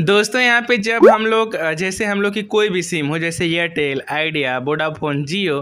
दोस्तों यहाँ पे जब हम लोग जैसे हम लोग की कोई भी सिम हो जैसे एयरटेल आइडिया वोडाफोन जियो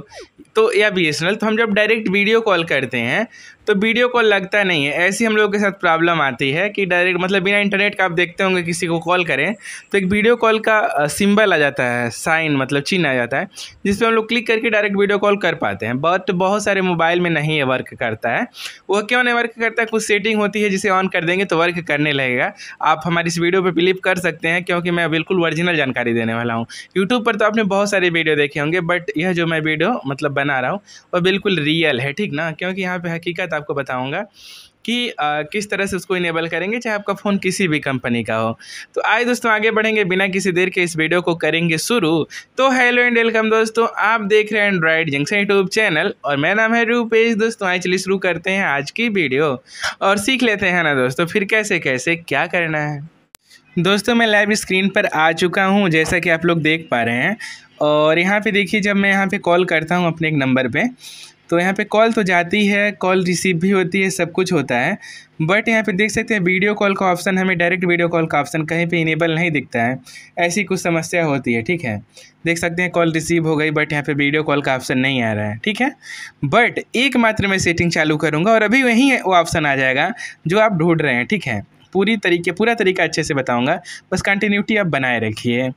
तो या बी तो हम जब डायरेक्ट वीडियो कॉल करते हैं तो वीडियो कॉल लगता नहीं है ऐसी हम लोगों के साथ प्रॉब्लम आती है कि डायरेक्ट मतलब बिना इंटरनेट का आप देखते होंगे किसी को कॉल करें तो एक वीडियो कॉल का सिंबल आ जाता है साइन मतलब चिन्ह आ जाता है जिस पर हम लोग क्लिक करके डायरेक्ट वीडियो कॉल कर पाते हैं बट बहुत सारे मोबाइल में नहीं है वर्क करता है वह क्यों नहीं वर्क करता है कुछ सेटिंग होती है जिसे ऑन कर देंगे तो वर्क करने लगेगा आप हमारी इस वीडियो पर बिलीव कर सकते हैं क्योंकि मैं बिल्कुल ओरिजिनल जानकारी देने वाला हूँ यूट्यूब पर तो आपने बहुत सारे वीडियो देखे होंगे बट यह जो मैं वीडियो मतलब बना रहा हूँ वह बिल्कुल रियल है ठीक ना क्योंकि यहाँ पर हकीकत साथ आपको बताऊंगा कि आ, किस तरह से उसको इनेबल करेंगे चाहे आपका फ़ोन किसी भी कंपनी का हो तो आए दोस्तों आगे बढ़ेंगे बिना किसी देर के इस वीडियो को करेंगे शुरू तो हेलो एंड वेलकम दोस्तों आप देख रहे हैं एंड्रॉयड जंक्शन यूट्यूब चैनल और मेरा नाम है रूपेश दोस्तों आए चलिए शुरू करते हैं आज की वीडियो और सीख लेते हैं ना दोस्तों फिर कैसे कैसे क्या करना है दोस्तों मैं लाइव स्क्रीन पर आ चुका हूँ जैसा कि आप लोग देख पा रहे हैं और यहाँ पे देखिए जब मैं यहाँ पे कॉल करता हूँ अपने एक नंबर पे तो यहाँ पे कॉल तो जाती है कॉल रिसीव भी होती है सब कुछ होता है बट यहाँ पे देख सकते हैं वीडियो कॉल का ऑप्शन हमें डायरेक्ट वीडियो कॉल का ऑप्शन कहीं पे इनेबल नहीं दिखता है ऐसी कुछ समस्या होती है ठीक है देख सकते हैं कॉल रिसीव हो गई बट यहाँ पे वीडियो कॉल का ऑप्शन नहीं आ रहा है ठीक है बट एकमात्र मैं सेटिंग चालू करूँगा और अभी वहीं वो ऑप्शन आ जाएगा जो आप ढूंढ रहे हैं ठीक है पूरी तरीके पूरा तरीका अच्छे से बताऊंगा बस कंटिन्यूटी आप बनाए रखिए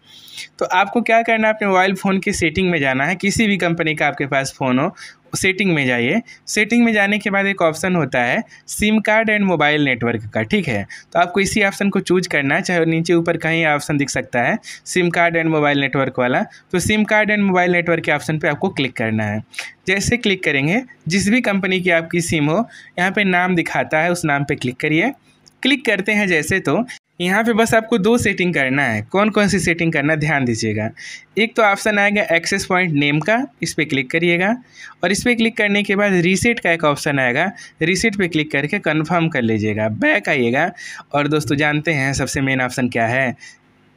तो आपको क्या करना है अपने मोबाइल फ़ोन की सेटिंग में जाना है किसी भी कंपनी का आपके पास फ़ोन हो सेटिंग में जाइए सेटिंग में जाने के बाद एक ऑप्शन होता है SIM card and mobile network का ठीक है तो आपको इसी ऑप्शन को चूज करना है चाहे नीचे ऊपर कहीं ऑप्शन दिख सकता है SIM card and mobile network वाला तो sim card and mobile network के ऑप्शन पे आपको क्लिक करना है जैसे क्लिक करेंगे जिस भी कंपनी की आपकी सिम हो यहाँ पर नाम दिखाता है उस नाम पर क्लिक करिए क्लिक करते हैं जैसे तो यहाँ पे बस आपको दो सेटिंग करना है कौन कौन सी सेटिंग करना ध्यान दीजिएगा एक तो ऑप्शन आएगा एक्सेस पॉइंट नेम का इस पर क्लिक करिएगा और इस पर क्लिक करने के बाद रीसेट का एक ऑप्शन आएगा रीसेट पे क्लिक करके कंफर्म कर लीजिएगा बैक आइएगा और दोस्तों जानते हैं सबसे मेन ऑप्शन क्या है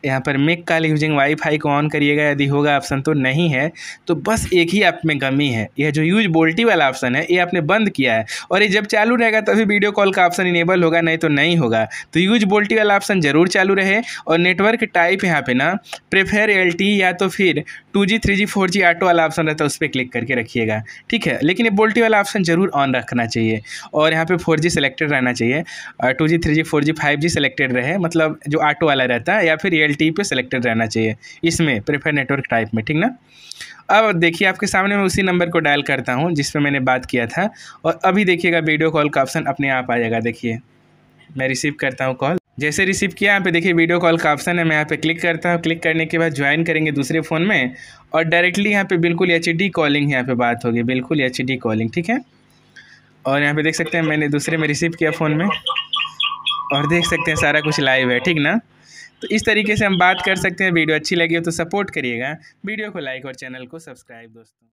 यहाँ पर मेक कॉल यूजिंग वाईफाई को ऑन करिएगा यदि होगा ऑप्शन तो नहीं है तो बस एक ही ऐप में कमी है यह जो यूज बोल्टी वाला ऑप्शन है ये आपने बंद किया है और ये जब चालू रहेगा तभी वीडियो कॉल का ऑप्शन इनेबल होगा नहीं तो नहीं होगा तो यूज बोल्टी वाला ऑप्शन ज़रूर चालू रहे और नेटवर्क टाइप यहाँ पर ना प्रेफेयर एल या तो फिर two G three G four G वाला ऑप्शन रहता है उस पर क्लिक करके रखिएगा ठीक है लेकिन ये बोल्टी वाला ऑप्शन ज़रूर ऑन रखना चाहिए और यहाँ पर फोर सेलेक्टेड रहना चाहिए two G three G four G five G selected रहे मतलब जो आटो वाला रहता है या फिर टी पे सेलेक्टेड रहना चाहिए इसमें प्रेफर नेटवर्क टाइप में ठीक ना अब देखिए आपके सामने मैं उसी नंबर को डायल करता हूँ जिस पर मैंने बात किया था और अभी देखिएगा वीडियो कॉल का ऑप्शन अपने आप आ जाएगा देखिए मैं रिसीव करता हूँ कॉल जैसे रिसीव किया यहाँ पे देखिए वीडियो कॉल का ऑप्शन है मैं यहाँ पे क्लिक करता हूँ क्लिक करने के बाद ज्वाइन करेंगे दूसरे फ़ोन में और डायरेक्टली यहाँ पे बिल्कुल एच डी कॉलिंग यहाँ पे बात होगी बिल्कुल एच डी कॉलिंग ठीक है और यहाँ पे देख सकते हैं मैंने दूसरे में रिसीव किया फ़ोन में और देख सकते हैं सारा कुछ लाइव है ठीक ना तो इस तरीके से हम बात कर सकते हैं वीडियो अच्छी लगी हो तो सपोर्ट करिएगा वीडियो को लाइक और चैनल को सब्सक्राइब दोस्तों